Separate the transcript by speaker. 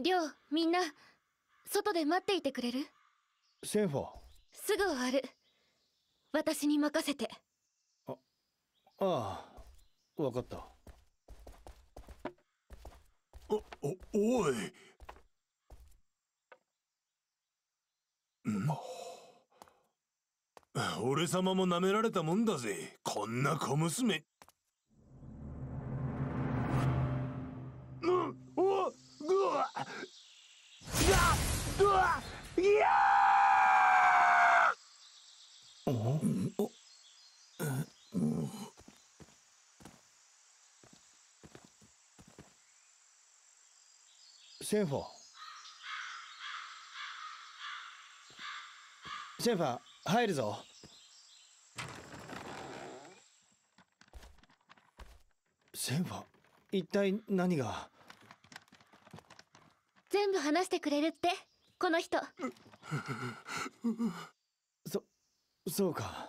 Speaker 1: りょうみんな外で待っていてくれるセンフォすぐ終わる私に任せてあ
Speaker 2: ああ分かったおお
Speaker 3: おい俺様も舐められたもんだぜこんな小娘うわいや
Speaker 4: ー、うお
Speaker 5: センフセンファ入るぞセンファ一体何が
Speaker 6: 全部話してくれるってこの人そそうか